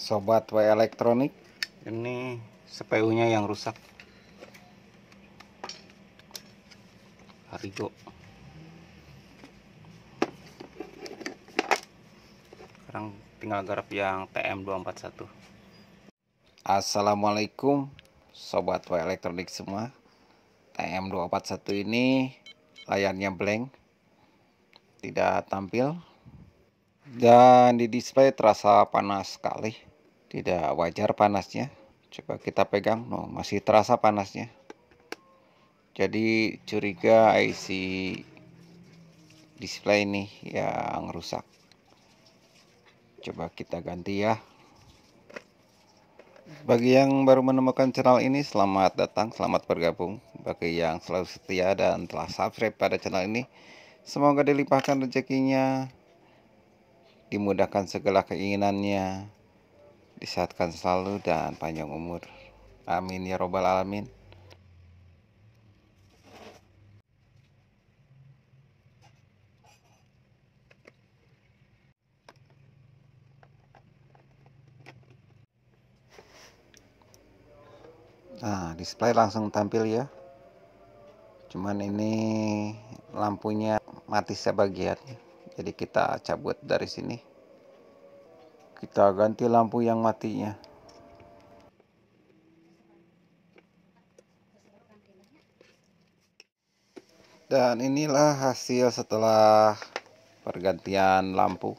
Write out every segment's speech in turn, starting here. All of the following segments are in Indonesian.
sobat W elektronik ini CPU nya yang rusak Harigo sekarang tinggal garap yang TM241 Assalamualaikum sobat W elektronik semua TM241 ini layarnya blank tidak tampil dan di display terasa panas sekali tidak wajar panasnya coba kita pegang no masih terasa panasnya jadi curiga IC display ini yang rusak coba kita ganti ya bagi yang baru menemukan channel ini selamat datang selamat bergabung bagi yang selalu setia dan telah subscribe pada channel ini semoga dilimpahkan rezekinya dimudahkan segala keinginannya disehatkan selalu dan panjang umur. Amin ya robbal alamin. Nah, display langsung tampil ya. Cuman ini lampunya mati sebagian. Jadi kita cabut dari sini. Kita ganti lampu yang matinya. Dan inilah hasil setelah pergantian lampu.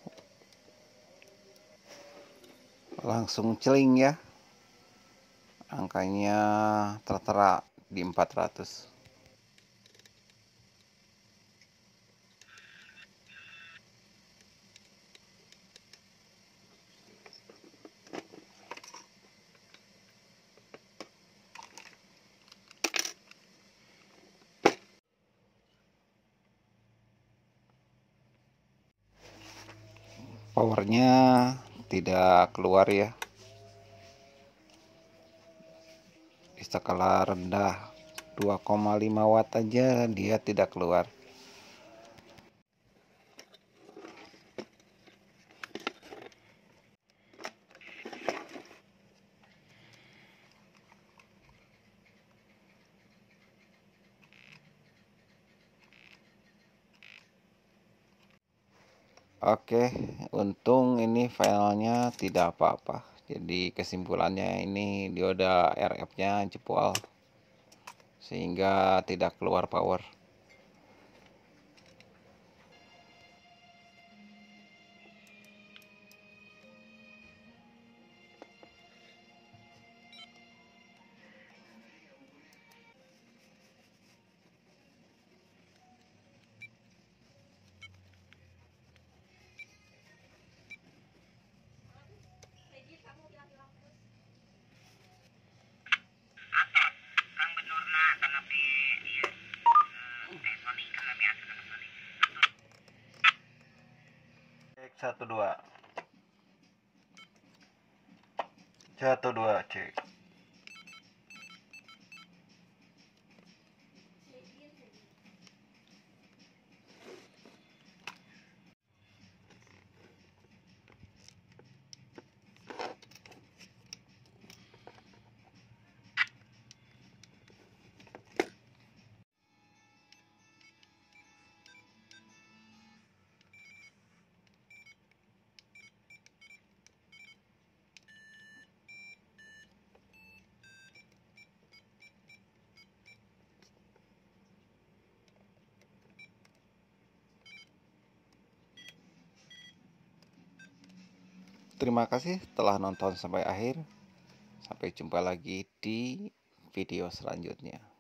Langsung celing ya. Angkanya tertera di 400. powernya tidak keluar ya di skala rendah 2,5 watt aja dia tidak keluar Oke, untung ini filenya tidak apa-apa. Jadi kesimpulannya ini dioda RF-nya jebol sehingga tidak keluar power. satu dua satu dua cek Terima kasih telah nonton sampai akhir. Sampai jumpa lagi di video selanjutnya.